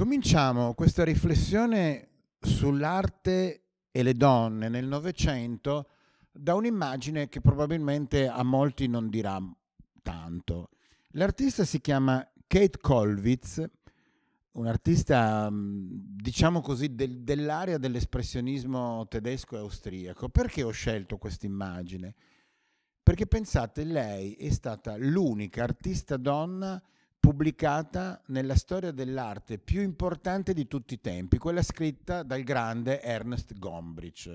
Cominciamo questa riflessione sull'arte e le donne nel Novecento da un'immagine che probabilmente a molti non dirà tanto. L'artista si chiama Kate Kolwitz, un artista mm, diciamo così del, dell'area dell'espressionismo tedesco e austriaco. Perché ho scelto questa immagine? Perché pensate, lei è stata l'unica artista donna pubblicata nella storia dell'arte più importante di tutti i tempi, quella scritta dal grande Ernest Gombrich.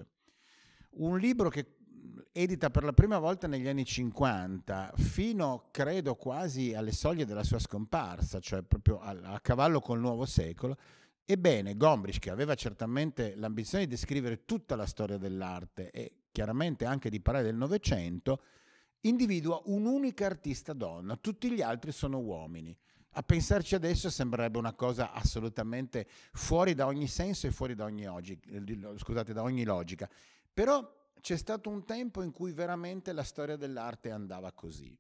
Un libro che edita per la prima volta negli anni 50, fino credo quasi alle soglie della sua scomparsa, cioè proprio a, cavallo col nuovo secolo. Ebbene, Gombrich, che aveva certamente l'ambizione di descrivere tutta la storia dell'arte e chiaramente anche di parlare del Novecento, individua un'unica artista donna, tutti gli altri sono uomini. A pensarci adesso sembrerebbe una cosa assolutamente fuori da ogni senso e fuori da ogni, ogica, scusate, da ogni logica. Però c'è stato un tempo in cui veramente la storia dell'arte andava così.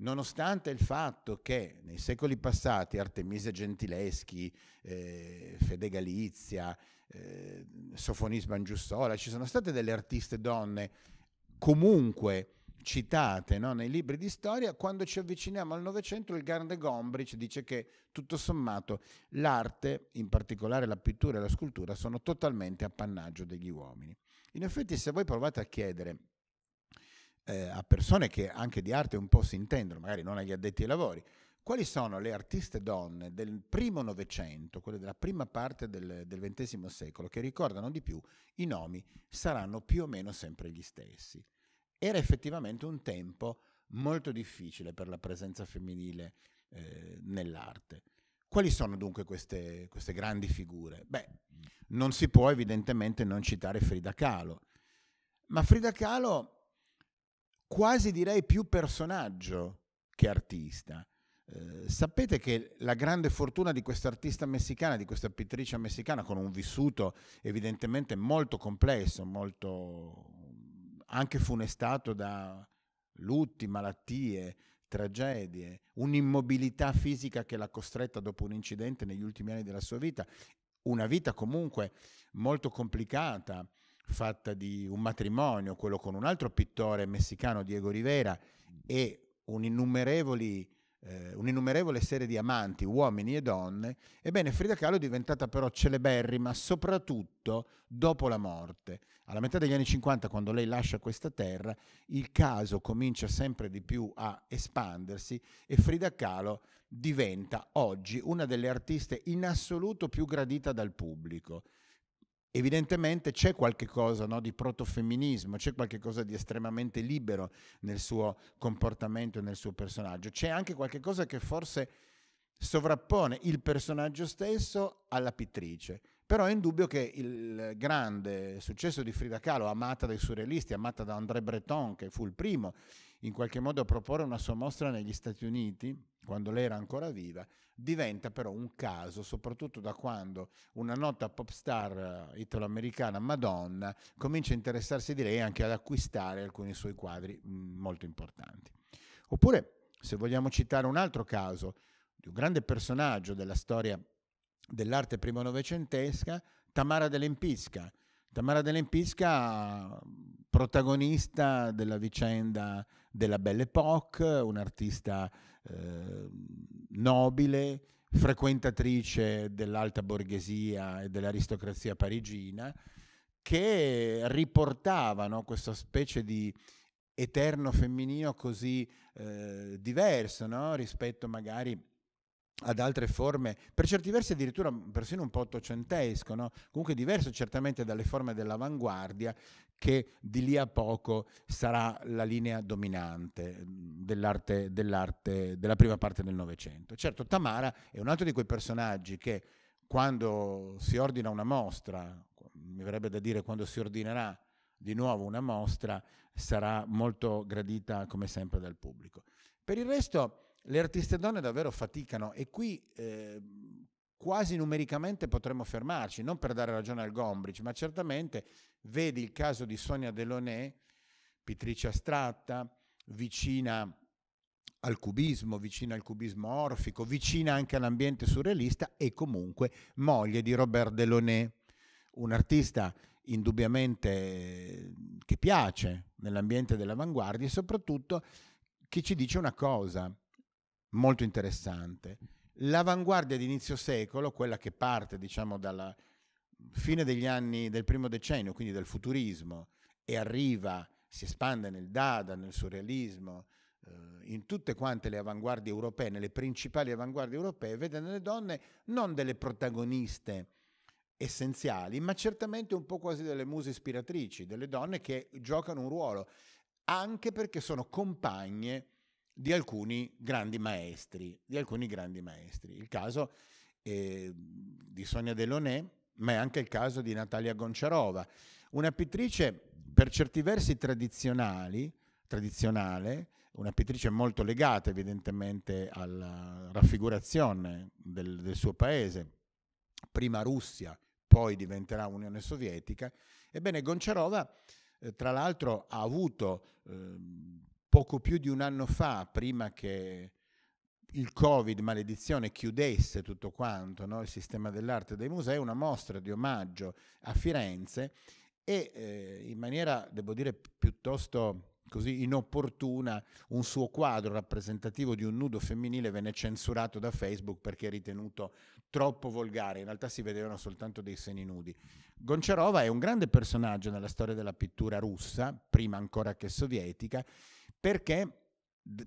Nonostante il fatto che nei secoli passati Artemisia Gentileschi, eh, Fede Galizia, eh, Sofonis Bangiussola, ci sono state delle artiste donne comunque citate no? nei libri di storia, quando ci avviciniamo al Novecento il grande Gombrich dice che tutto sommato l'arte, in particolare la pittura e la scultura, sono totalmente appannaggio degli uomini. In effetti se voi provate a chiedere eh, a persone che anche di arte un po' si intendono, magari non agli addetti ai lavori, quali sono le artiste donne del primo Novecento, quelle della prima parte del, del XX secolo, che ricordano di più, i nomi saranno più o meno sempre gli stessi era effettivamente un tempo molto difficile per la presenza femminile eh, nell'arte. Quali sono dunque queste, queste, grandi figure? Beh, non si può evidentemente non citare Frida Kahlo, ma Frida Kahlo quasi direi più personaggio che artista. Eh, sapete che la grande fortuna di questa artista messicana, di questa pittrice messicana, con un vissuto evidentemente molto complesso, molto anche funestato da lutti, malattie, tragedie, un'immobilità fisica che l'ha costretta dopo un incidente negli ultimi anni della sua vita, una vita comunque molto complicata, fatta di un matrimonio, quello con un altro pittore messicano, Diego Rivera, e un'innumerevoli eh, un'innumerevole serie di amanti, uomini e donne, ebbene Frida Kahlo è diventata però celeberrima soprattutto dopo la morte. Alla metà degli anni 50, quando lei lascia questa terra, il caso comincia sempre di più a espandersi e Frida Kahlo diventa oggi una delle artiste in assoluto più gradita dal pubblico evidentemente c'è qualche cosa no, di protofemminismo, c'è qualche cosa di estremamente libero nel suo comportamento e nel suo personaggio, c'è anche qualche cosa che forse sovrappone il personaggio stesso alla pittrice. Però è indubbio che il grande successo di Frida Kahlo, amata dai surrealisti, amata da André Breton, che fu il primo in qualche modo proporre una sua mostra negli Stati Uniti, quando lei era ancora viva, diventa però un caso, soprattutto da quando una nota pop star eh, italoamericana, Madonna, comincia a interessarsi di lei e anche ad acquistare alcuni suoi quadri mm, molto importanti. Oppure, se vogliamo citare un altro caso di un grande personaggio della storia dell'arte primo novecentesca, Tamara Lempisca, Tamara Delempisca, protagonista della vicenda della Belle Époque, un'artista eh, nobile, frequentatrice dell'alta borghesia e dell'aristocrazia parigina, che riportavano questa specie di eterno femminino così eh, diverso no? rispetto magari ad altre forme, per certi versi addirittura persino un po' ottocentesco, no? comunque diverso certamente dalle forme dell'avanguardia che di lì a poco sarà la linea dominante dell'arte, dell'arte della prima parte del Novecento. Certo, Tamara è un altro di quei personaggi che quando si ordina una mostra, mi verrebbe da dire quando si ordinerà di nuovo una mostra, sarà molto gradita come sempre dal pubblico. Per il resto le artiste donne davvero faticano e qui eh, quasi numericamente potremmo fermarci, non per dare ragione al Gombrich, ma certamente vedi il caso di Sonia Delaunay, pittrice astratta, vicina al cubismo, vicina al cubismo orfico, vicina anche all'ambiente surrealista e comunque moglie di Robert Delaunay, un artista indubbiamente ehm, che piace nell'ambiente dell'avanguardia e soprattutto che ci dice una cosa, molto interessante. L'avanguardia di inizio secolo, quella che parte diciamo dalla fine degli anni del primo decennio, quindi dal futurismo, e arriva, si espande nel Dada, nel surrealismo, eh, in tutte quante le avanguardie europee, nelle principali avanguardie europee, vede nelle donne non delle protagoniste essenziali, ma certamente un po' quasi delle muse ispiratrici, delle donne che giocano un ruolo, anche perché sono compagne di alcuni grandi maestri, di alcuni grandi maestri. Il caso eh, di Sonia Deloné, ma è anche il caso di Natalia Gonciarova, una pittrice per certi versi tradizionali, tradizionale, una pittrice molto legata evidentemente alla raffigurazione del, del suo paese, prima Russia, poi diventerà Unione Sovietica. Ebbene, Gonciarova, eh, tra l'altro, ha avuto eh, poco più di un anno fa, prima che il Covid, maledizione, chiudesse tutto quanto, no? il sistema dell'arte dei musei, una mostra di omaggio a Firenze e eh, in maniera, devo dire, piuttosto così inopportuna, un suo quadro rappresentativo di un nudo femminile venne censurato da Facebook perché ritenuto troppo volgare, in realtà si vedevano soltanto dei seni nudi. Gonciarova è un grande personaggio nella storia della pittura russa, prima ancora che sovietica, perché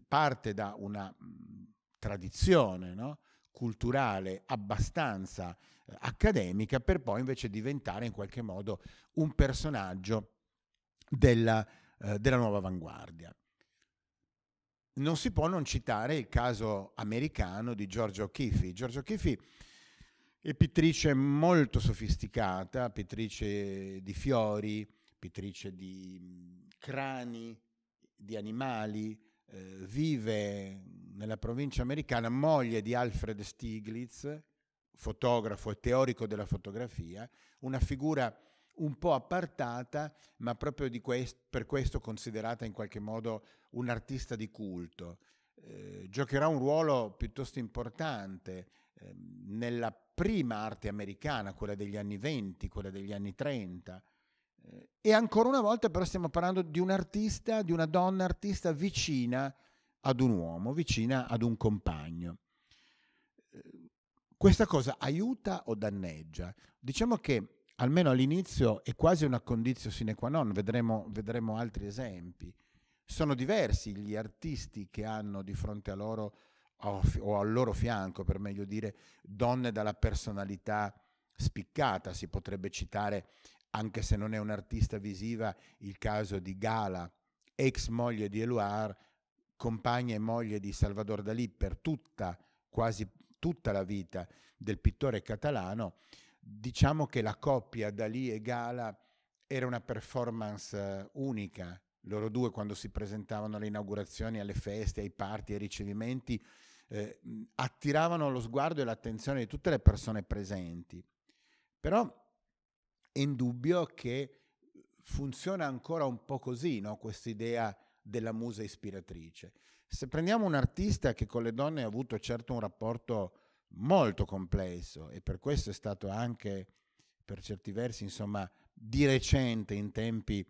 parte da una mhmm, tradizione no? culturale abbastanza eh, accademica per poi invece diventare in qualche modo un personaggio della, eh, della nuova avanguardia. Non si può non citare il caso americano di Giorgio O'Keeffe. Giorgio O'Keeffe è pittrice molto sofisticata, pittrice di fiori, pittrice di mhmm, crani, di animali, eh, vive nella provincia americana, moglie di Alfred Stiglitz, fotografo e teorico della fotografia, una figura un po' appartata, ma proprio quest- per questo considerata in qualche modo un artista di culto. Eh, giocherà un ruolo piuttosto importante eh, nella prima arte americana, quella degli anni 20, quella degli anni 30, e ancora una volta però stiamo parlando di un artista, di una donna artista vicina ad un uomo, vicina ad un compagno. Eh, questa cosa aiuta o danneggia? Diciamo che almeno all'inizio è quasi una condizione sine qua non, vedremo, vedremo, altri esempi. Sono diversi gli artisti che hanno di fronte a loro o al loro fianco, per meglio dire, donne dalla personalità spiccata, si potrebbe citare anche se non è un'artista visiva, il caso di Gala, ex moglie di Eluard, compagna e moglie di Salvador Dalí per tutta, quasi tutta la vita del pittore catalano, diciamo che la coppia Dalí e Gala era una performance eh, unica. Loro due quando si presentavano alle inaugurazioni, alle feste, ai party, ai ricevimenti, eh, attiravano lo sguardo e l'attenzione di tutte le persone presenti. Però è indubbio che funziona ancora un po' così, no? questa idea della musa ispiratrice. Se prendiamo un artista che con le donne ha avuto certo un rapporto molto complesso e per questo è stato anche per certi versi, insomma, di recente in tempi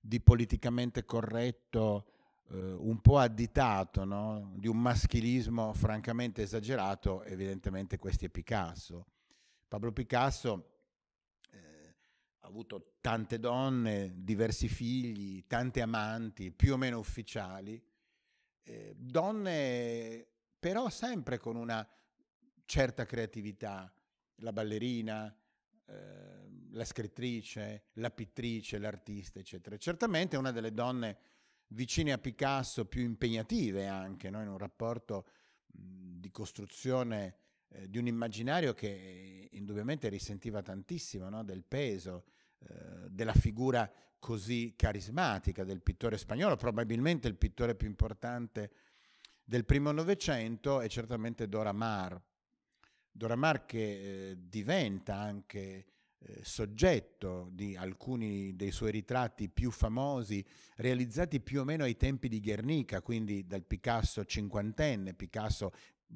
di politicamente corretto eh, un po' additato, no? di un maschilismo francamente esagerato, evidentemente questi è Picasso. Pablo Picasso avuto tante donne, diversi figli, tante amanti, più o meno ufficiali, eh, donne però sempre con una certa creatività, la ballerina, eh, la scrittrice, la pittrice, l'artista, eccetera. Certamente una delle donne vicine a Picasso più impegnative anche, no? in un rapporto mh, di costruzione eh, di un immaginario che eh, indubbiamente risentiva tantissimo no? del peso eh, della figura così carismatica del pittore spagnolo, probabilmente il pittore più importante del primo Novecento è certamente Dora Mar. Dora Mar che eh, diventa anche eh, soggetto di alcuni dei suoi ritratti più famosi, realizzati più o meno ai tempi di Guernica, quindi dal Picasso cinquantenne, Picasso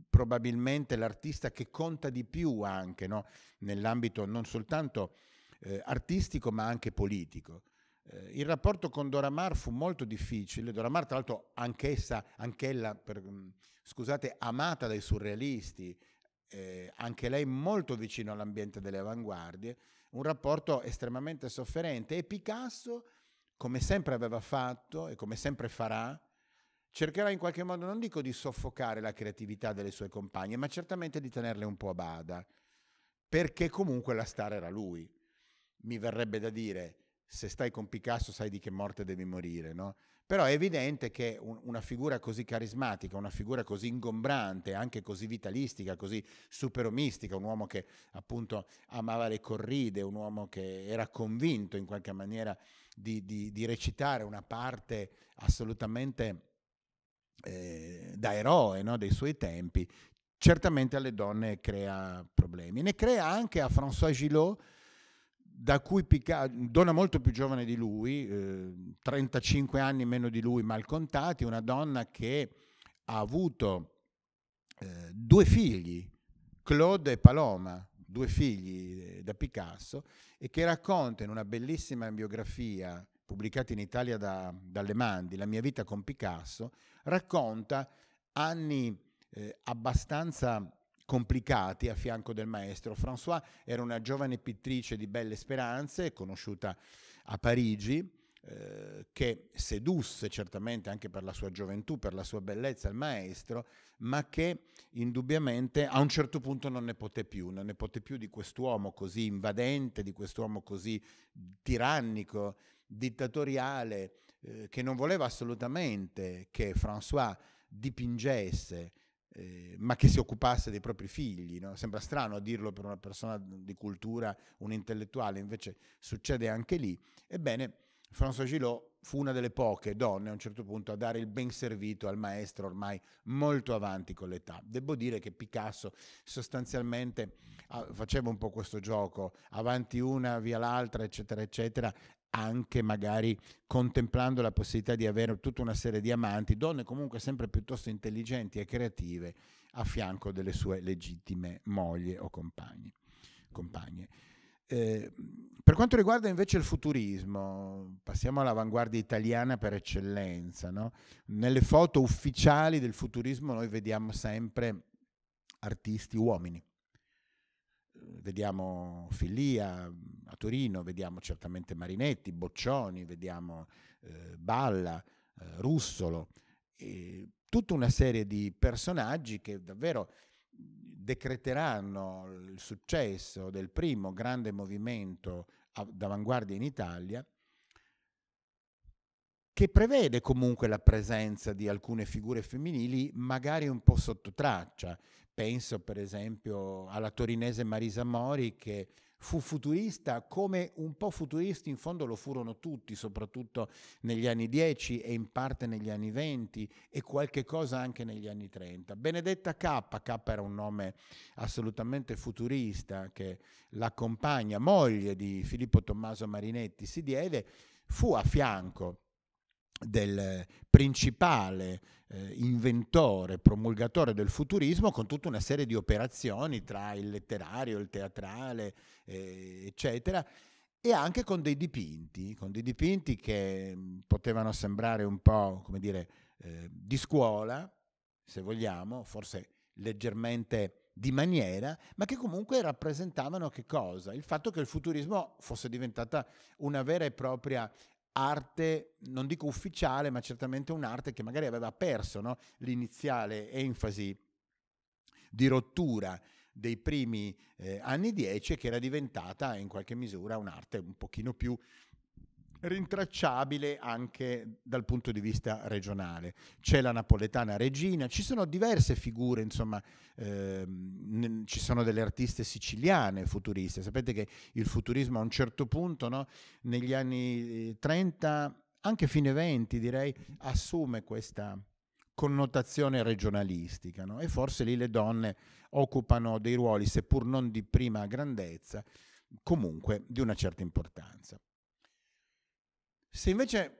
probabilmente l'artista che conta di più anche no? nell'ambito non soltanto eh, artistico ma anche politico. Eh, il rapporto con Doramar fu molto difficile, Doramar tra l'altro anch'essa, anch'ella, per, mm, scusate, amata dai surrealisti, eh, anche lei molto vicino all'ambiente delle avanguardie, un rapporto estremamente sofferente e Picasso, come sempre aveva fatto e come sempre farà, cercherà in qualche modo, non dico di soffocare la creatività delle sue compagne, ma certamente di tenerle un po' a bada, perché comunque la star era lui mi verrebbe da dire, se stai con Picasso sai di che morte devi morire, no? Però è evidente che un, una figura così carismatica, una figura così ingombrante, anche così vitalistica, così superomistica, un uomo che appunto amava le corride, un uomo che era convinto in qualche maniera di, di, di recitare una parte assolutamente eh, da eroe no? dei suoi tempi, certamente alle donne crea problemi. Ne crea anche a François Gillot, da cui Picard, donna molto più giovane di lui, eh, 35 anni meno di lui, mal contati, una donna che ha avuto eh, due figli, Claude e Paloma, due figli eh, da Picasso, e che racconta in una bellissima biografia pubblicata in Italia da, da Le Mandi, La mia vita con Picasso, racconta anni eh, abbastanza complicati a fianco del maestro. François era una giovane pittrice di belle speranze, conosciuta a Parigi, eh, che sedusse certamente anche per la sua gioventù, per la sua bellezza il maestro, ma che indubbiamente a un certo punto non ne poté più, non ne poté più di quest'uomo così invadente, di quest'uomo così tirannico, dittatoriale, eh, che non voleva assolutamente che François dipingesse eh, ma che si occupasse dei propri figli. No? Sembra strano dirlo per una persona di cultura, un intellettuale, invece succede anche lì. Ebbene, François Gillot fu una delle poche donne a un certo punto a dare il ben servito al maestro ormai molto avanti con l'età. Devo dire che Picasso sostanzialmente ah, faceva un po' questo gioco, avanti una, via l'altra, eccetera, eccetera, anche magari contemplando la possibilità di avere tutta una serie di amanti, donne comunque sempre piuttosto intelligenti e creative a fianco delle sue legittime mogli o compagne. compagne. Eh, per quanto riguarda invece il futurismo, passiamo all'avanguardia italiana per eccellenza. No? Nelle foto ufficiali del futurismo noi vediamo sempre artisti uomini. Vediamo Filia, a Torino vediamo certamente Marinetti, Boccioni, vediamo eh, Balla, eh, Russolo, tutta una serie di personaggi che davvero decreteranno il successo del primo grande movimento d'avanguardia in Italia, che prevede comunque la presenza di alcune figure femminili, magari un po' sotto traccia. Penso per esempio alla torinese Marisa Mori che fu futurista come un po' futuristi in fondo lo furono tutti, soprattutto negli anni 10 e in parte negli anni 20 e qualche cosa anche negli anni 30. Benedetta K, K era un nome assolutamente futurista che la compagna, moglie di Filippo Tommaso Marinetti, si diede, fu a fianco del principale eh, inventore, promulgatore del futurismo, con tutta una serie di operazioni tra il letterario, il teatrale, eh, eccetera, e anche con dei dipinti, con dei dipinti che mm, potevano sembrare un po', come dire, eh, di scuola, se vogliamo, forse leggermente di maniera, ma che comunque rappresentavano che cosa? Il fatto che il futurismo fosse diventata una vera e propria arte, non dico ufficiale, ma certamente un'arte che magari aveva perso no? l'iniziale enfasi di rottura dei primi eh, anni 10 che era diventata in qualche misura un'arte un pochino più rintracciabile anche dal punto di vista regionale. C'è la napoletana regina, ci sono diverse figure, insomma, ehm, ci sono delle artiste siciliane futuriste. Sapete che il futurismo a un certo punto, no, negli anni 30, eh, anche fine 20 direi, assume questa connotazione regionalistica no? e forse lì le donne occupano dei ruoli, seppur non di prima grandezza, comunque di una certa importanza. Se invece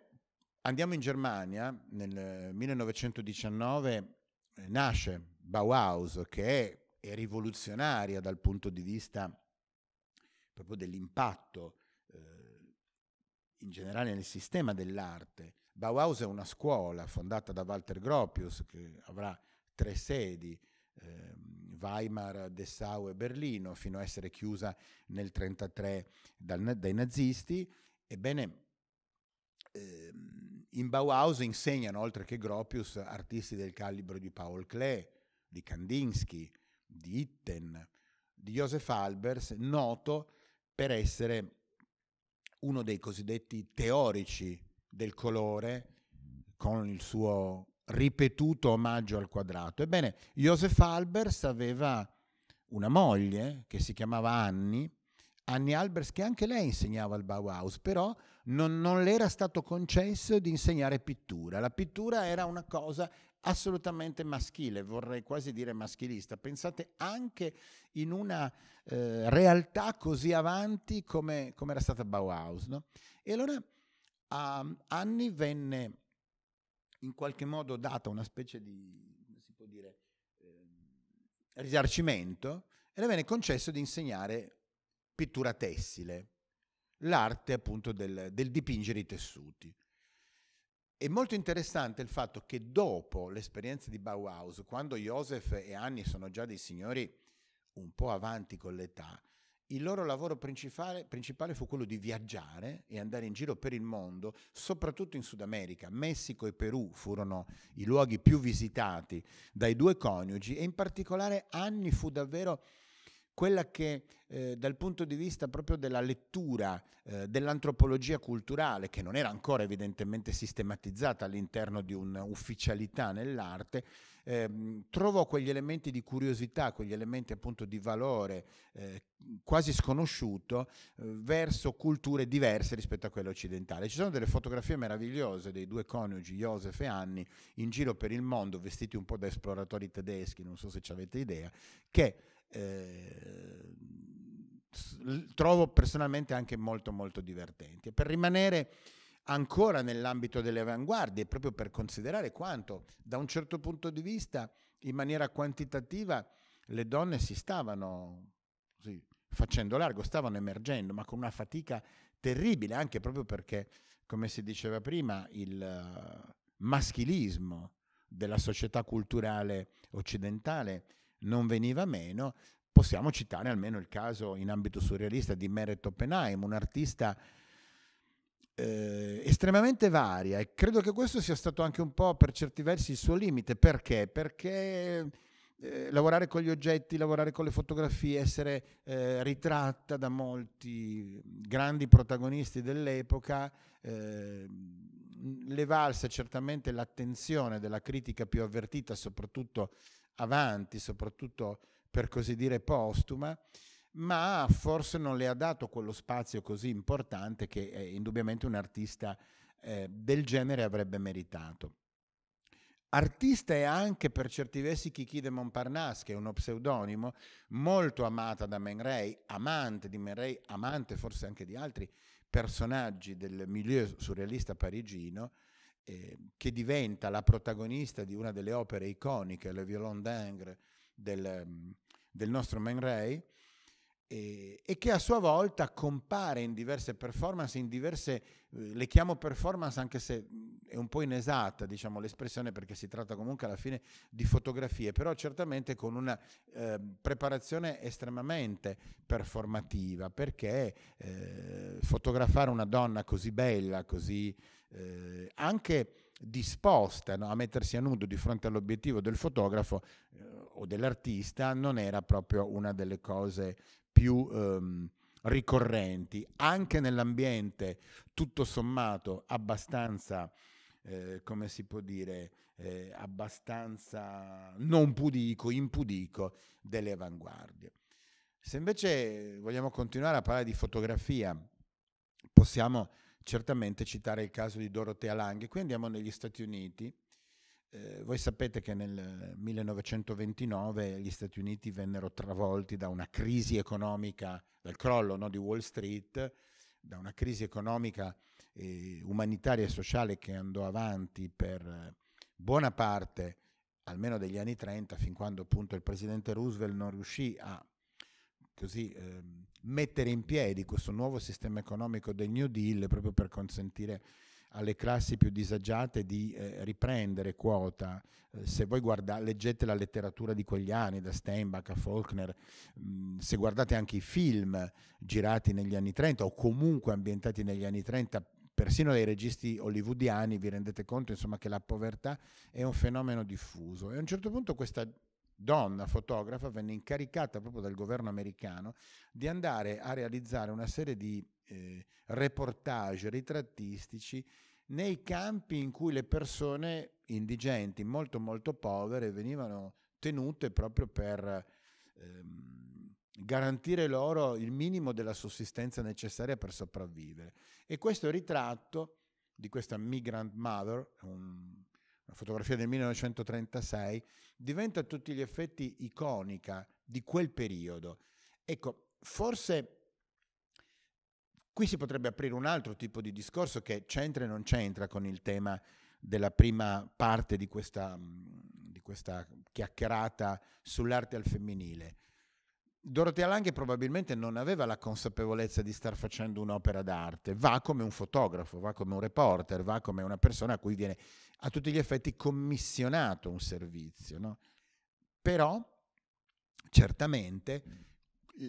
andiamo in Germania, nel 1919 eh, nasce Bauhaus, che è, rivoluzionaria dal punto di vista proprio dell'impatto eh, in generale nel sistema dell'arte. Bauhaus è una scuola fondata da Walter Gropius che avrà tre sedi, ehm, Weimar, Dessau e Berlino, fino a essere chiusa nel 1933 dai nazisti. Ebbene, Ehm, in Bauhaus insegnano, oltre che Gropius, artisti del calibro di Paul Klee, di Kandinsky, di Itten, di Joseph Albers, noto per essere uno dei cosiddetti teorici del colore, con il suo ripetuto omaggio al quadrato. Ebbene, Joseph Albers aveva una moglie che si chiamava Annie, Annie Albers, che anche lei insegnava al Bauhaus, però non, non le era stato concesso di insegnare pittura. La pittura era una cosa assolutamente maschile, vorrei quasi dire maschilista. Pensate anche in una eh, realtà così avanti come, come era stata Bauhaus. No? E allora a ehm, Anni venne in qualche modo data una specie di, come si può dire, eh, risarcimento e le venne concesso di insegnare pittura tessile l'arte appunto del, del dipingere i tessuti. È molto interessante il fatto che dopo l'esperienza di Bauhaus, quando Josef e Anni sono già dei signori un po' avanti con l'età, il loro lavoro principale, principale, fu quello di viaggiare e andare in giro per il mondo, soprattutto in Sud America. Messico e Perù furono i luoghi più visitati dai due coniugi e in particolare Anni fu davvero quella che eh, dal punto di vista proprio della lettura eh, dell'antropologia culturale, che non era ancora evidentemente sistematizzata all'interno di un'ufficialità nell'arte, ehm, trovò quegli elementi di curiosità, quegli elementi appunto di valore eh, quasi sconosciuto eh, verso culture diverse rispetto a quelle occidentali. Ci sono delle fotografie meravigliose dei due coniugi, Josef e Anni, in giro per il mondo, vestiti un po' da esploratori tedeschi, non so se ci avete idea, che Ehm, trovo personalmente anche molto molto divertenti. Per rimanere ancora nell'ambito delle avanguardie, proprio per considerare quanto da un certo punto di vista, in maniera quantitativa, le donne si stavano sì, facendo largo, stavano emergendo, ma con una fatica terribile, anche proprio perché, come si diceva prima, il maschilismo della società culturale occidentale non veniva meno. Possiamo citare almeno il caso in ambito surrealista di Meret Oppenheim, un artista eh, estremamente varia e credo che questo sia stato anche un po' per certi versi il suo limite. Perché? Perché eh, lavorare con gli oggetti, lavorare con le fotografie, essere eh, ritratta da molti grandi protagonisti dell'epoca, eh, le valse certamente l'attenzione della critica più avvertita, soprattutto avanti, soprattutto per così dire postuma, ma forse non le ha dato quello spazio così importante che eh, indubbiamente un artista eh, del genere avrebbe meritato. Artista è anche per certi versi Kiki de Montparnasse, che è uno pseudonimo molto amata da Man Ray, amante di Man Ray, amante forse anche di altri personaggi del milieu surrealista parigino, eh, che diventa la protagonista di una delle opere iconiche, Le Violon d'Ingres del, ehm, del nostro Man Ray, e, e che a sua volta compare in diverse performance, in diverse, eh, le chiamo performance anche se mm, è un po' inesatta diciamo, l'espressione perché si tratta comunque alla fine di fotografie, però certamente con una eh, preparazione estremamente performativa, perché eh, fotografare una donna così bella, così eh, anche disposta no, a mettersi a nudo di fronte all'obiettivo del fotografo eh, o dell'artista non era proprio una delle cose più ehm, ricorrenti, anche nell'ambiente tutto sommato abbastanza, eh, come si può dire, eh, abbastanza non pudico, impudico delle avanguardie. Se invece vogliamo continuare a parlare di fotografia, possiamo certamente citare il caso di Dorothea Lange. Qui andiamo negli Stati Uniti, eh, voi sapete che nel 1929 gli Stati Uniti vennero travolti da una crisi economica, dal crollo no, di Wall Street, da una crisi economica, eh, umanitaria e sociale che andò avanti per eh, buona parte, almeno degli anni 30, fin quando appunto il presidente Roosevelt non riuscì a così, eh, mettere in piedi questo nuovo sistema economico del New Deal proprio per consentire alle classi più disagiate di eh, riprendere quota. Eh, se voi guardate, leggete la letteratura di quegli anni, da Steinbach a Faulkner, mh, mm, se guardate anche i film girati negli anni 30 o comunque ambientati negli anni 30, persino dai registi hollywoodiani, vi rendete conto insomma, che la povertà è un fenomeno diffuso. E a un certo punto questa donna fotografa venne incaricata proprio dal governo americano di andare a realizzare una serie di eh, reportage ritrattistici nei campi in cui le persone indigenti, molto molto povere, venivano tenute proprio per ehm, garantire loro il minimo della sussistenza necessaria per sopravvivere. E questo ritratto di questa Migrant Mother, un, una fotografia del 1936, diventa a tutti gli effetti iconica di quel periodo. Ecco, forse Qui si potrebbe aprire un altro tipo di discorso che c'entra e non c'entra con il tema della prima parte di questa, mm, di questa chiacchierata sull'arte al femminile. Dorothea Lange probabilmente non aveva la consapevolezza di star facendo un'opera d'arte, va come un fotografo, va come un reporter, va come una persona a cui viene a tutti gli effetti commissionato un servizio. No? Però certamente mm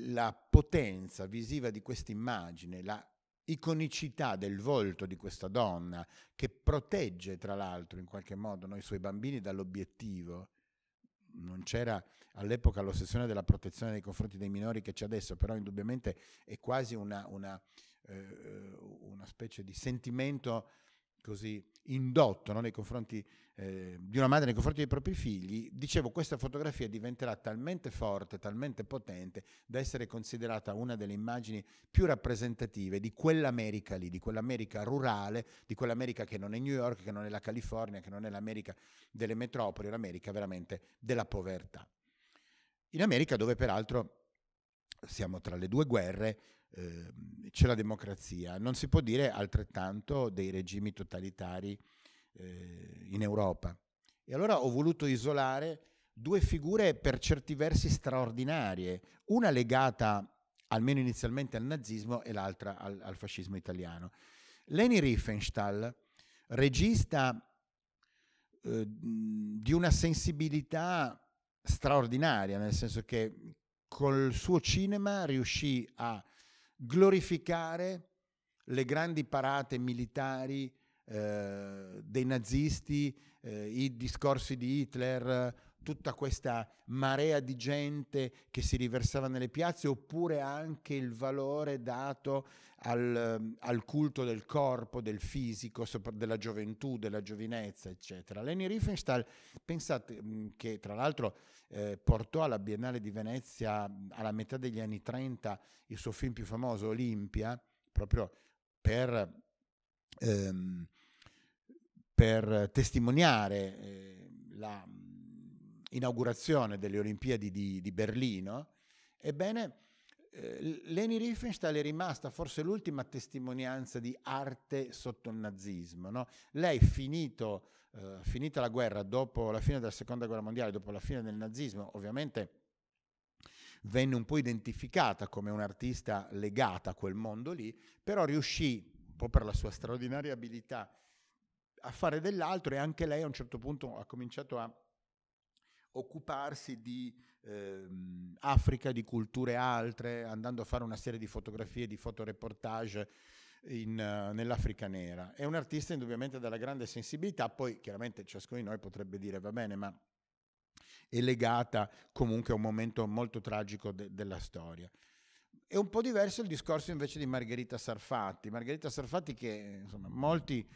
la potenza visiva di questa immagine, la iconicità del volto di questa donna che protegge tra l'altro in qualche modo noi suoi bambini dall'obiettivo. Non c'era all'epoca l'ossessione della protezione nei confronti dei minori che c'è adesso, però indubbiamente è quasi una, una, eh, una specie di sentimento così indotto no, nei confronti eh, di una madre nei confronti dei propri figli, dicevo questa fotografia diventerà talmente forte, talmente potente da essere considerata una delle immagini più rappresentative di quell'America lì, di quell'America rurale, di quell'America che non è New York, che non è la California, che non è l'America delle metropoli, l'America veramente della povertà. In America dove peraltro siamo tra le due guerre, eh, c'è la democrazia. Non si può dire altrettanto dei regimi totalitari eh, in Europa. E allora ho voluto isolare due figure per certi versi straordinarie, una legata almeno inizialmente al nazismo e l'altra al, al fascismo italiano. Leni Riefenstahl, regista eh, di una sensibilità straordinaria, nel senso che col suo cinema riuscì a glorificare le grandi parate militari eh, dei nazisti, eh, i discorsi di Hitler, tutta questa marea di gente che si riversava nelle piazze, oppure anche il valore dato al, al culto del corpo, del fisico, della gioventù, della giovinezza, eccetera. Leni Riefenstahl, pensate mm, che tra l'altro eh, portò alla Biennale di Venezia alla metà degli anni 30 il suo film più famoso, Olimpia, proprio per, ehm, per testimoniare eh, l'inaugurazione delle Olimpiadi di, di Berlino. Ebbene, eh, Leni Riefenstahl è rimasta forse l'ultima testimonianza di arte sotto il nazismo. No? Lei finito eh, finita la guerra, dopo la fine della seconda guerra mondiale, dopo la fine del nazismo, ovviamente venne un po' identificata come un'artista legata a quel mondo lì, però riuscì, un po' per la sua straordinaria abilità, a fare dell'altro e anche lei a un certo punto ha cominciato a occuparsi di eh, Africa, di culture altre, andando a fare una serie di fotografie, di fotoreportage in, eh, nell'Africa nera. È un artista indubbiamente dalla grande sensibilità, poi chiaramente ciascuno di noi potrebbe dire va bene, ma è legata comunque a un momento molto tragico de- della storia. È un po' diverso il discorso invece di Margherita Sarfatti. Margherita Sarfatti che insomma, molti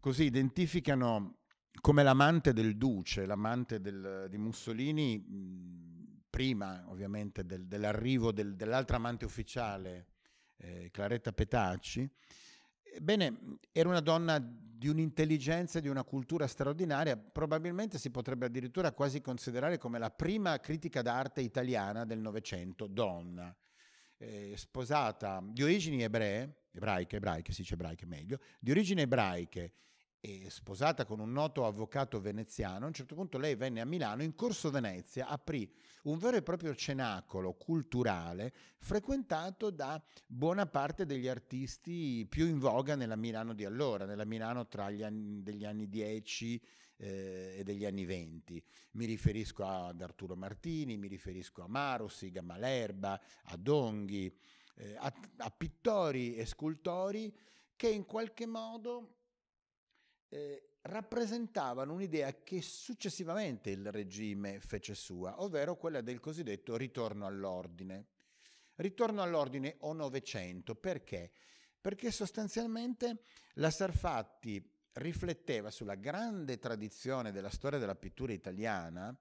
così identificano come l'amante del duce, l'amante del, di Mussolini, mh, prima ovviamente del, dell'arrivo del, dell'altra amante ufficiale eh, Claretta Petacci, Bene, era una donna di un'intelligenza e di una cultura straordinaria, probabilmente si potrebbe addirittura quasi considerare come la prima critica d'arte italiana del Novecento, donna, eh, sposata di origini ebree, ebraiche, ebraiche si dice ebraiche meglio, di origini ebraiche, e sposata con un noto avvocato veneziano, a un certo punto lei venne a Milano, in Corso Venezia aprì un vero e proprio cenacolo culturale frequentato da buona parte degli artisti più in voga nella Milano di allora, nella Milano tra anni, degli anni 10 eh, e degli anni 20. Mi riferisco ad Arturo Martini, mi riferisco a Marossi, Malerba, a Donghi, eh, a, a pittori e scultori che in qualche modo eh, rappresentavano un'idea che successivamente il regime fece sua, ovvero quella del cosiddetto ritorno all'ordine. Ritorno all'ordine o Novecento, perché? Perché sostanzialmente la Sarfatti rifletteva sulla grande tradizione della storia della pittura italiana,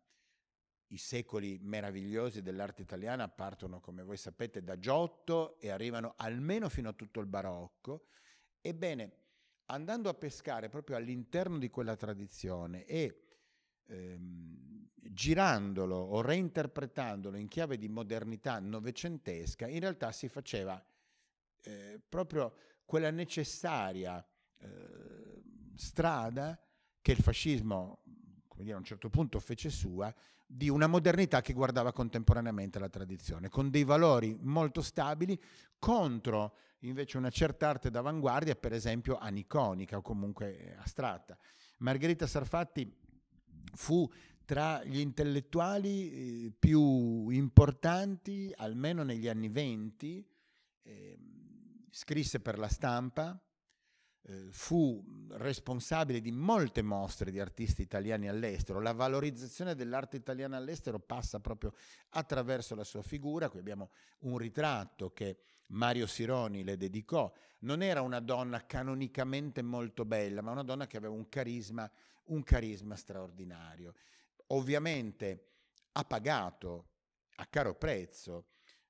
i secoli meravigliosi dell'arte italiana partono, come voi sapete, da Giotto e arrivano almeno fino a tutto il barocco. Ebbene, andando a pescare proprio all'interno di quella tradizione e ehm, girandolo o reinterpretandolo in chiave di modernità novecentesca, in realtà si faceva eh, proprio quella necessaria eh, strada che il fascismo, come dire, a un certo punto fece sua, di una modernità che guardava contemporaneamente la tradizione, con dei valori molto stabili contro invece una certa arte d'avanguardia, per esempio aniconica o comunque eh, astratta. Margherita Sarfatti fu tra gli intellettuali eh, più importanti, almeno negli anni venti, ehm, scrisse per la stampa, eh, fu responsabile di molte mostre di artisti italiani all'estero. La valorizzazione dell'arte italiana all'estero passa proprio attraverso la sua figura. Qui abbiamo un ritratto che Mario Sironi le dedicò. Non era una donna canonicamente molto bella, ma una donna che aveva un carisma, un carisma straordinario. Ovviamente ha pagato a caro prezzo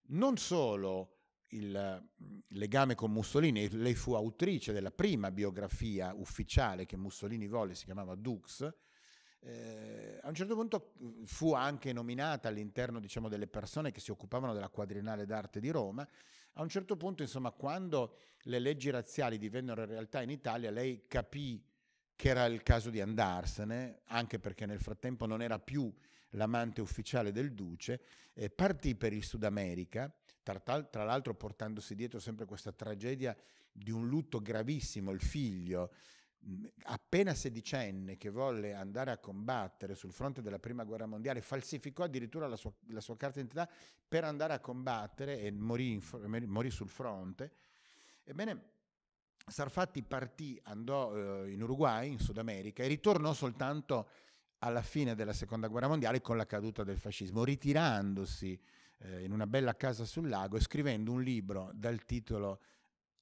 non solo il mm, legame con Mussolini, lei fu autrice della prima biografia ufficiale che Mussolini volle, si chiamava Dux, eh, a un certo punto mm, fu anche nominata all'interno diciamo, delle persone che si occupavano della quadriennale d'arte di Roma a un certo punto, insomma, quando le leggi razziali divennero realtà in Italia, lei capì che era il caso di andarsene, anche perché nel frattempo non era più l'amante ufficiale del duce, e partì per il Sud America, tra l'altro portandosi dietro sempre questa tragedia di un lutto gravissimo, il figlio, appena sedicenne che volle andare a combattere sul fronte della prima guerra mondiale, falsificò addirittura la sua, la sua carta d'identità per andare a combattere e morì, morì sul fronte. Ebbene, Sarfatti partì, andò eh, in Uruguay, in Sud America, e ritornò soltanto alla fine della seconda guerra mondiale con la caduta del fascismo, ritirandosi eh, in una bella casa sul lago e scrivendo un libro dal titolo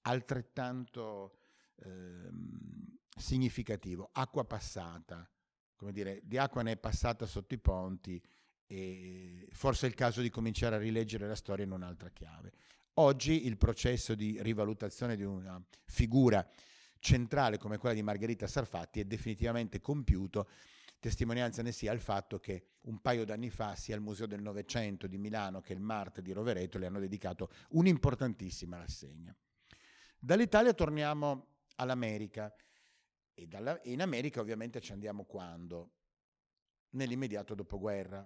altrettanto... Ehm, significativo, acqua passata, come dire, di acqua ne è passata sotto i ponti e forse è il caso di cominciare a rileggere la storia in un'altra chiave. Oggi il processo di rivalutazione di una figura centrale come quella di Margherita Sarfatti è definitivamente compiuto, testimonianza ne sia il fatto che un paio d'anni fa sia il Museo del Novecento di Milano che il Mart di Rovereto le hanno dedicato un'importantissima rassegna. Dall'Italia torniamo all'America e, dalla, e in America ovviamente ci andiamo quando? Nell'immediato dopoguerra.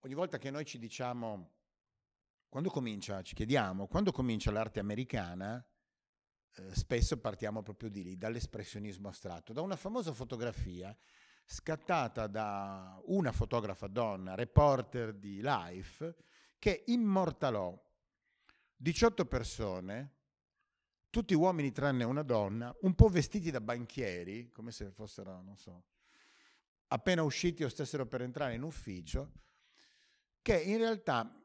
Ogni volta che noi ci diciamo, quando comincia, ci chiediamo, quando comincia l'arte americana, eh, spesso partiamo proprio di lì, dall'espressionismo astratto, da una famosa fotografia scattata da una fotografa donna, reporter di Life, che immortalò 18 persone tutti uomini tranne una donna, un po' vestiti da banchieri, come se fossero, non so, appena usciti o stessero per entrare in ufficio, che in realtà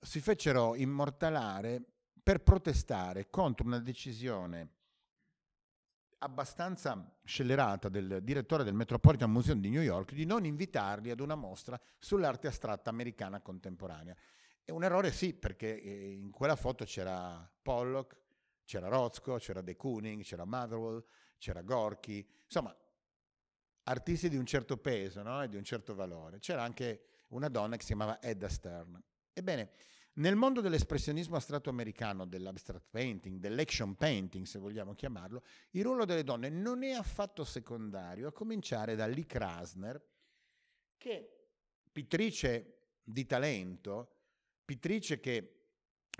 si fecero immortalare per protestare contro una decisione abbastanza scellerata del direttore del Metropolitan Museum di New York di non invitarli ad una mostra sull'arte astratta americana contemporanea. È un errore sì, perché eh, in quella foto c'era Pollock, c'era Rozco, c'era De Kooning, c'era Motherwell, c'era Gorky, insomma, artisti di un certo peso no? e di un certo valore. C'era anche una donna che si chiamava Edda Stern. Ebbene, nel mondo dell'espressionismo astratto americano, dell'abstract painting, dell'action painting, se vogliamo chiamarlo, il ruolo delle donne non è affatto secondario, a cominciare da Lee Krasner, che pittrice di talento, pittrice che,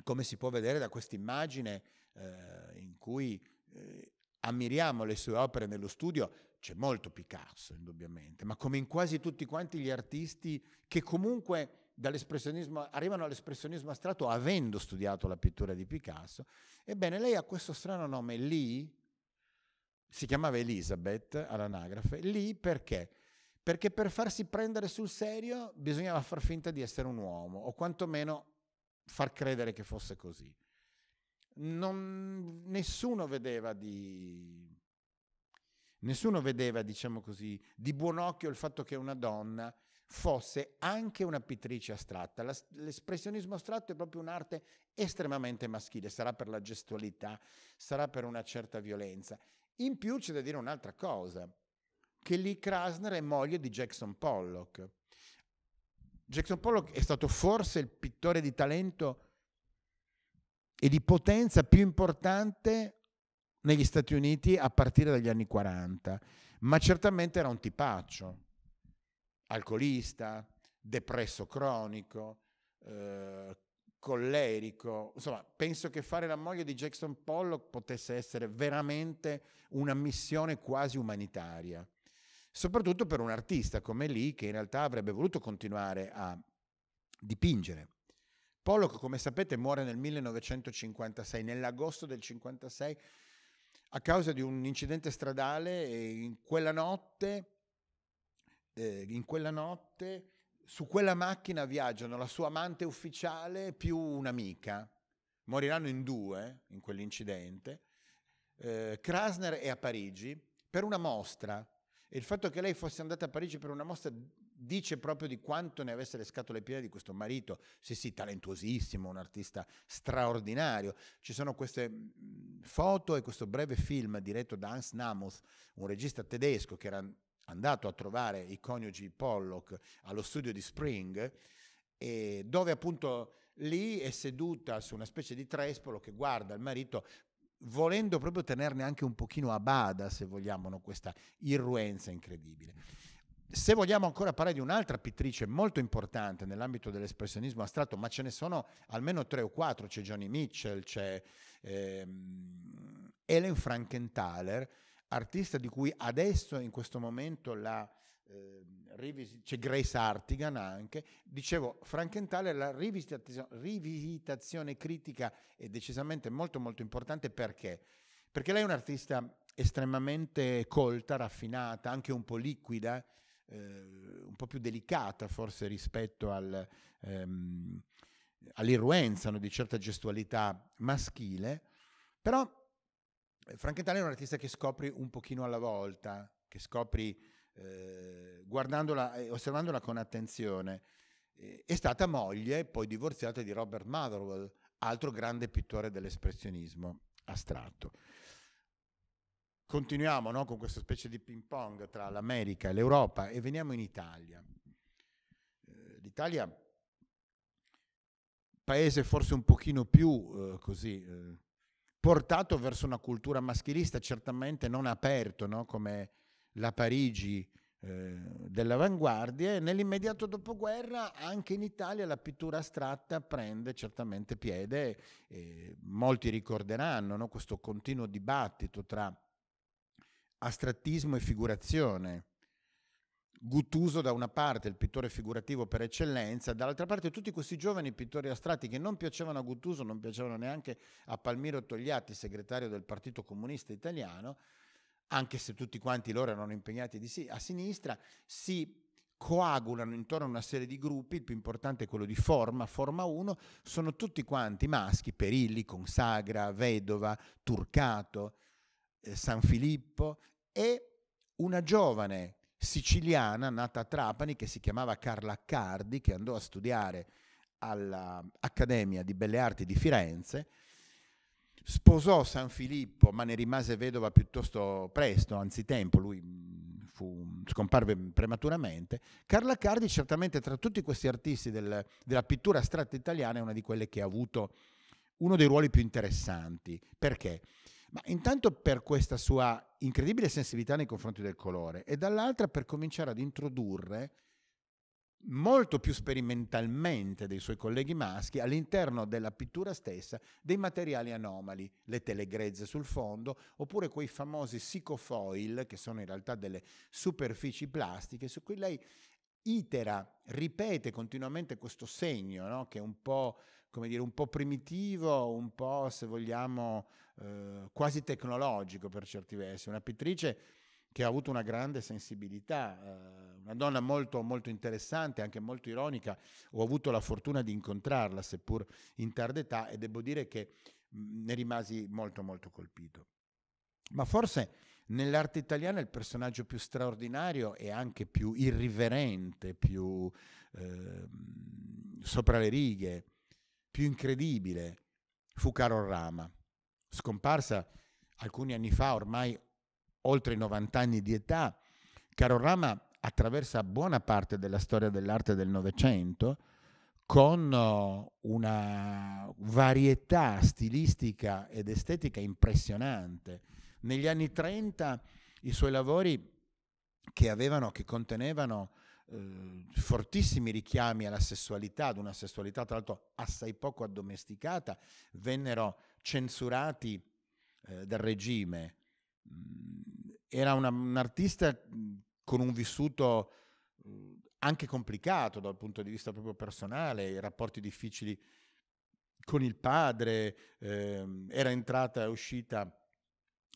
come si può vedere da questa immagine, eh, in cui eh, ammiriamo le sue opere nello studio, c'è molto Picasso indubbiamente, ma come in quasi tutti quanti gli artisti che comunque dall'espressionismo, arrivano all'espressionismo astratto avendo studiato la pittura di Picasso. Ebbene, lei ha questo strano nome, lì, si chiamava Elizabeth all'anagrafe, lì perché? Perché per farsi prendere sul serio bisognava far finta di essere un uomo, o quantomeno far credere che fosse così non, nessuno vedeva di nessuno vedeva, diciamo così, di buon occhio il fatto che una donna fosse anche una pittrice astratta. La, l'espressionismo astratto è proprio un'arte estremamente maschile, sarà per la gestualità, sarà per una certa violenza. In più c'è da dire un'altra cosa, che Lee Krasner è moglie di Jackson Pollock. Jackson Pollock è stato forse il pittore di talento e di potenza più importante negli Stati Uniti a partire dagli anni 40, ma certamente era un tipaccio, alcolista, depresso cronico, eh, collerico, insomma penso che fare la moglie di Jackson Pollock potesse essere veramente una missione quasi umanitaria, soprattutto per un artista come Lee che in realtà avrebbe voluto continuare a dipingere Pollock, come sapete, muore nel 1956, nell'agosto del 1956, a causa di un incidente stradale e in quella notte, eh, in quella notte su quella macchina viaggiano la sua amante ufficiale più un'amica. Moriranno in due in quell'incidente. Eh, Krasner è a Parigi per una mostra e il fatto che lei fosse andata a Parigi per una mostra dice proprio di quanto ne avesse le scatole piene di questo marito. Sì, sì, talentuosissimo, un artista straordinario. Ci sono queste mm, foto e questo breve film diretto da Hans Namuth, un regista tedesco che era andato a trovare i coniugi Pollock allo studio di Spring, dove appunto lì è seduta su una specie di trespolo che guarda il marito volendo proprio tenerne anche un pochino a bada, se vogliamo, no? questa irruenza incredibile. Se vogliamo ancora parlare di un'altra pittrice molto importante nell'ambito dell'espressionismo astratto, ma ce ne sono almeno tre o quattro, c'è Johnny Mitchell, c'è ehm, Ellen Frankenthaler, artista di cui adesso in questo momento la, eh, c'è Grace Artigan anche, dicevo Frankenthaler la rivisitazio rivisitazione critica è decisamente molto molto importante perché? Perché lei è un'artista estremamente colta, raffinata, anche un po' liquida, eh, un po' più delicata forse rispetto al, ehm, all'irruenza no, di certa gestualità maschile, però eh, Frankenthal è un artista che scopri un pochino alla volta, che scopri eh, guardandola e osservandola con attenzione. È stata moglie, poi divorziata, di Robert Motherwell, altro grande pittore dell'espressionismo astratto continuiamo no, con questa specie di ping pong tra l'America e l'Europa e veniamo in Italia. Eh, L'Italia, paese forse un pochino più eh, così, eh, portato verso una cultura maschilista, certamente non aperto no, come la Parigi eh, dell'avanguardia e nell'immediato dopoguerra anche in Italia la pittura astratta prende certamente piede e molti ricorderanno no, questo continuo dibattito tra astrattismo e figurazione. Guttuso da una parte, il pittore figurativo per eccellenza, dall'altra parte tutti questi giovani pittori astratti che non piacevano a Guttuso, non piacevano neanche a Palmiro Togliatti, segretario del Partito Comunista Italiano, anche se tutti quanti loro erano impegnati si- a sinistra, si coagulano intorno a una serie di gruppi, il più importante è quello di Forma, Forma 1, sono tutti quanti maschi, Perilli, Consagra, Vedova, Turcato, eh, San Filippo e una giovane siciliana nata a Trapani che si chiamava Carla Cardi, che andò a studiare all'Accademia di Belle Arti di Firenze, sposò San Filippo ma ne rimase vedova piuttosto presto, anzitempo, lui mm, fu, scomparve prematuramente. Carla Cardi certamente tra tutti questi artisti del, della pittura astratta italiana è una di quelle che ha avuto uno dei ruoli più interessanti. Perché? Ma intanto per questa sua incredibile sensibilità nei confronti del colore e dall'altra per cominciare ad introdurre molto più sperimentalmente dei suoi colleghi maschi all'interno della pittura stessa dei materiali anomali, le telegrezze sul fondo oppure quei famosi sicofoil che sono in realtà delle superfici plastiche su cui lei itera, ripete continuamente questo segno no? che è un po' come dire, un po' primitivo, un po' se vogliamo eh, quasi tecnologico per certi versi, una pittrice che ha avuto una grande sensibilità, eh, una donna molto, molto interessante, anche molto ironica, ho avuto la fortuna di incontrarla seppur in tarda età e devo dire che mm, ne rimasi molto molto colpito. Ma forse nell'arte italiana il personaggio più straordinario e anche più irriverente, più eh, sopra le righe, più incredibile fu Carol Rama, scomparsa alcuni anni fa, ormai oltre i 90 anni di età. Carol Rama attraversa buona parte della storia dell'arte del Novecento con oh, una varietà stilistica ed estetica impressionante. Negli anni 30 i suoi lavori che, avevano, che contenevano eh, fortissimi richiami alla sessualità, ad una sessualità tra l'altro assai poco addomesticata, vennero censurati eh, dal regime. Mm, era una, un artista mm, con un vissuto mm, anche complicato dal punto di vista proprio personale, i rapporti difficili con il padre, eh, era entrata e uscita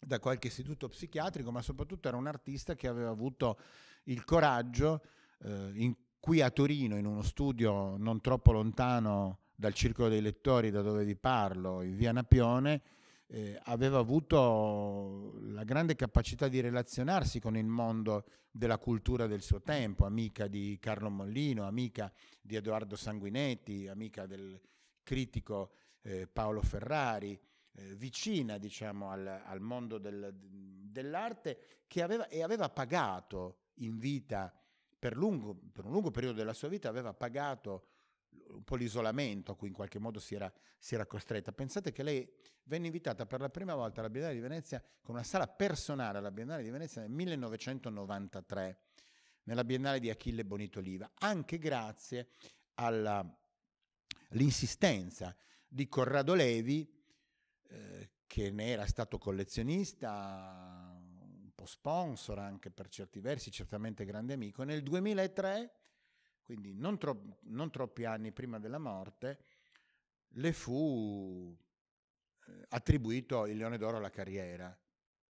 da qualche istituto psichiatrico, ma soprattutto era un artista che aveva avuto il coraggio eh, in, qui a Torino, in uno studio non troppo lontano dal circolo dei lettori da dove vi parlo, in via Napione, eh, aveva avuto la grande capacità di relazionarsi con il mondo della cultura del suo tempo, amica di Carlo Mollino, amica di Edoardo Sanguinetti, amica del critico eh, Paolo Ferrari, eh, vicina diciamo, al, al mondo del, dell'arte aveva, e aveva pagato in vita per, lungo, per un lungo periodo della sua vita aveva pagato un po' l'isolamento a cui in qualche modo si era, si era, costretta. Pensate che lei venne invitata per la prima volta alla Biennale di Venezia con una sala personale alla Biennale di Venezia nel 1993, nella Biennale di Achille Bonitoliva, anche grazie all'insistenza di Corrado Levi, eh, che ne era stato collezionista, troppo sponsor anche per certi versi, certamente grande amico. Nel 2003, quindi non, tro- non troppi anni prima della morte, le fu eh, attribuito il Leone d'Oro alla carriera,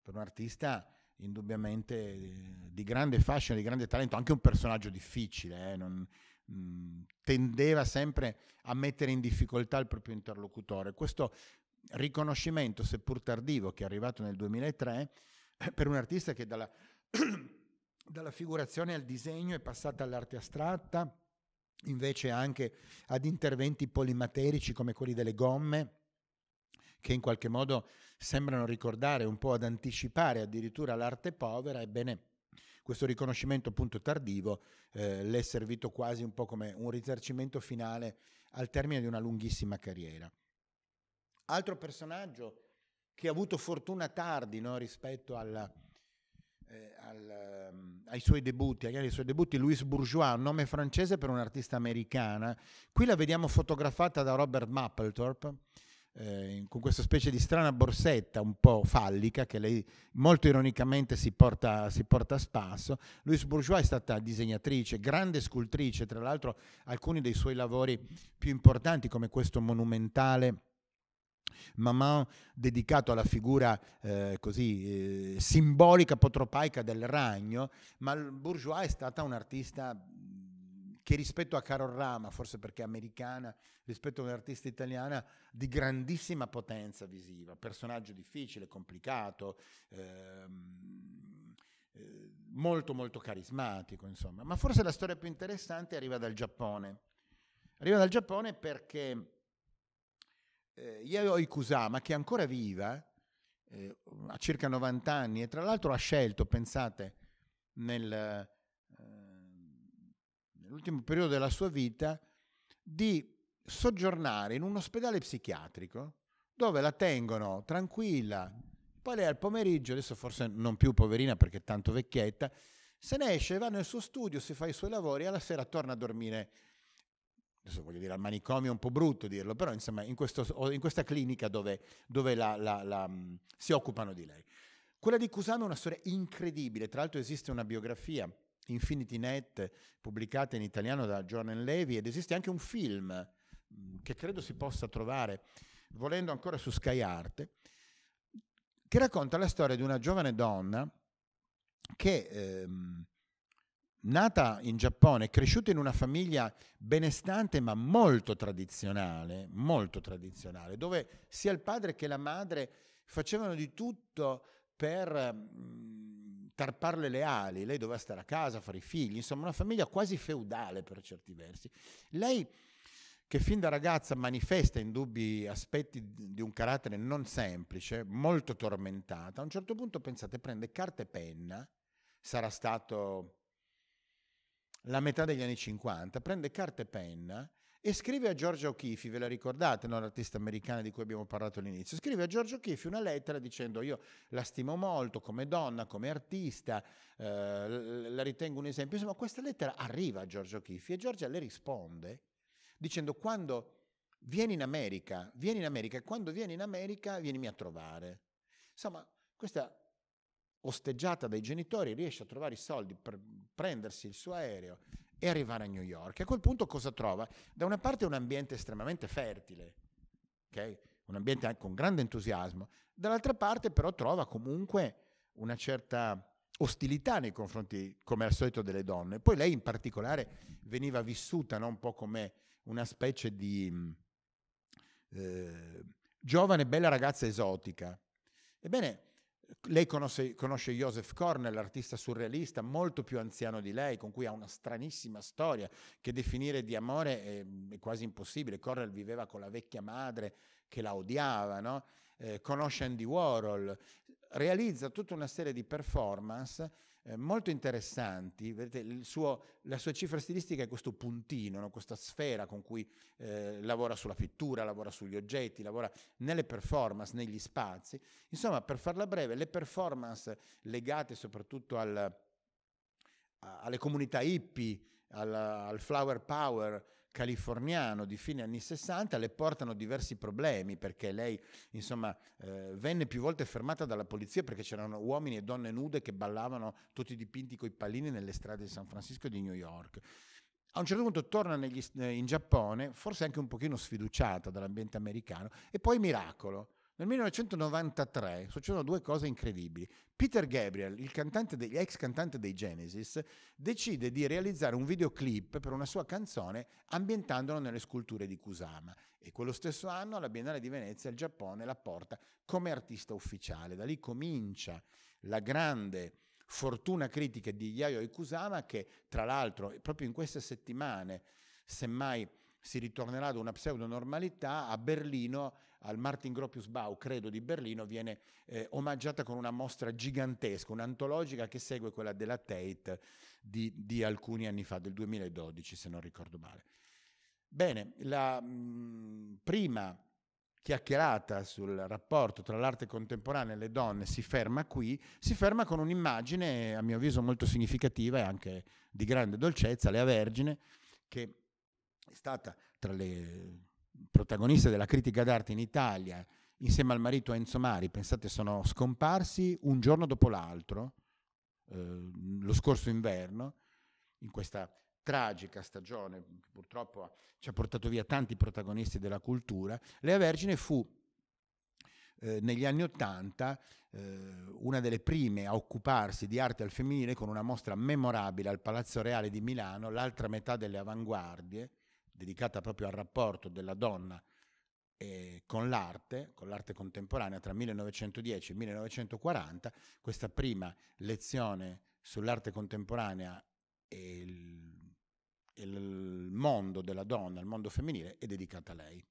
per un artista indubbiamente eh, di grande fascino, di grande talento, anche un personaggio difficile, eh, non, mh, mm, tendeva sempre a mettere in difficoltà il proprio interlocutore. Questo riconoscimento, seppur tardivo, che è arrivato nel 2003, per un artista che dalla, dalla figurazione al disegno è passata all'arte astratta, invece anche ad interventi polimaterici come quelli delle gomme, che in qualche modo sembrano ricordare un po' ad anticipare addirittura l'arte povera, ebbene questo riconoscimento appunto tardivo eh, le è servito quasi un po' come un risarcimento finale al termine di una lunghissima carriera. Altro personaggio che ha avuto fortuna tardi no, rispetto alla, eh, al, ehm, ai suoi debutti, ai suoi debutti, Louise Bourgeois, nome francese per un'artista americana. Qui la vediamo fotografata da Robert Mapplethorpe. Eh, con questa specie di strana borsetta un po' fallica che lei molto ironicamente si porta, si porta a spasso. Louise Bourgeois è stata disegnatrice, grande scultrice, tra l'altro alcuni dei suoi lavori più importanti come questo monumentale Maman dedicato alla figura eh, così eh, simbolica, potropaica del ragno, ma Bourgeois è stata un'artista mm, che rispetto a Carol Rama, forse perché americana, rispetto a un'artista italiana di grandissima potenza visiva, personaggio difficile, complicato, ehm, eh, molto molto carismatico, insomma. Ma forse la storia più interessante arriva dal Giappone. Arriva dal Giappone perché eh, Yayoi Kusama, che è ancora viva, eh, ha circa 90 anni e tra l'altro ha scelto, pensate, nel, eh, nell'ultimo periodo della sua vita di soggiornare in un ospedale psichiatrico dove la tengono tranquilla, poi lei al pomeriggio, adesso forse non più poverina perché è tanto vecchietta, se ne esce, va nel suo studio, si fa i suoi lavori e alla sera torna a dormire adesso voglio dire al manicomio è un po' brutto dirlo, però insomma in, questo, in questa clinica dove, dove la, la, la, mm, si occupano di lei. Quella di Cusano è una storia incredibile, tra l'altro esiste una biografia Infinity Net pubblicata in italiano da Jordan Levy ed esiste anche un film mm, che credo si possa trovare volendo ancora su Sky Art che racconta la storia di una giovane donna che ehm, nata in Giappone, cresciuta in una famiglia benestante ma molto tradizionale, molto tradizionale, dove sia il padre che la madre facevano di tutto per mm, tarparle le ali, lei doveva stare a casa, fare i figli, insomma una famiglia quasi feudale per certi versi. Lei che fin da ragazza manifesta indubbi aspetti di un carattere non semplice, molto tormentata, a un certo punto pensate prende carta e penna, sarà stato la metà degli anni 50, prende carta e penna e scrive a Giorgio O'Keeffe, ve la ricordate, no? l'artista americana di cui abbiamo parlato all'inizio, scrive a Giorgio O'Keeffe una lettera dicendo io la stimo molto come donna, come artista, eh, la ritengo un esempio, insomma questa lettera arriva a Giorgio O'Keeffe e Giorgia le risponde dicendo quando vieni in America, vieni in America e quando vieni in America vienimi a trovare. Insomma, questa osteggiata dai genitori, riesce a trovare i soldi per prendersi il suo aereo e arrivare a New York. A quel punto cosa trova? Da una parte un ambiente estremamente fertile, okay? un ambiente anche con grande entusiasmo, dall'altra parte però trova comunque una certa ostilità nei confronti, come al solito, delle donne. Poi lei in particolare veniva vissuta no? un po' come una specie di eh, giovane bella ragazza esotica. Ebbene, lei conosce, conosce Joseph Cornell, artista surrealista molto più anziano di lei, con cui ha una stranissima storia che definire di amore è, è quasi impossibile. Cornell viveva con la vecchia madre che la odiava, no? eh, conosce Andy Warhol, realizza tutta una serie di performance eh, molto interessanti. Vedete, suo, la sua cifra stilistica è questo puntino, no? questa sfera con cui eh, lavora sulla pittura, lavora sugli oggetti, lavora nelle performance, negli spazi. Insomma, per farla breve, le performance legate soprattutto al, a, alle comunità hippie, al, al flower power, californiano di fine anni 60 le portano diversi problemi perché lei insomma eh, venne più volte fermata dalla polizia perché c'erano uomini e donne nude che ballavano tutti dipinti coi pallini nelle strade di San Francisco e di New York. A un certo punto torna negli, in Giappone, forse anche un pochino sfiduciata dall'ambiente americano, e poi miracolo nel 1993 succedono due cose incredibili. Peter Gabriel, il cantante degli, ex cantante dei Genesis, decide di realizzare un videoclip per una sua canzone ambientandolo nelle sculture di Kusama e quello stesso anno alla Biennale di Venezia il Giappone la porta come artista ufficiale. Da lì comincia la grande fortuna critica di Yayoi Kusama che tra l'altro proprio in queste settimane semmai si ritornerà ad una pseudonormalità, a Berlino, al Martin Gropius Bau, credo di Berlino, viene eh, omaggiata con una mostra gigantesca, un'antologica che segue quella della Tate di, di alcuni anni fa, del 2012 se non ricordo male. Bene, la mh, mm, prima chiacchierata sul rapporto tra l'arte contemporanea e le donne si ferma qui, si ferma con un'immagine a mio avviso molto significativa e anche di grande dolcezza, Lea Vergine, che è stata tra le protagoniste della critica d'arte in Italia, insieme al marito Enzo Mari, pensate sono scomparsi un giorno dopo l'altro, eh, lo scorso inverno, in questa tragica stagione che purtroppo ci ha portato via tanti protagonisti della cultura, Lea Vergine fu eh, negli anni Ottanta eh, una delle prime a occuparsi di arte al femminile con una mostra memorabile al Palazzo Reale di Milano, l'altra metà delle avanguardie, dedicata proprio al rapporto della donna eh, con l'arte, con l'arte contemporanea tra 1910 e 1940, questa prima lezione sull'arte contemporanea e il, il mondo della donna, il mondo femminile, è dedicata a lei.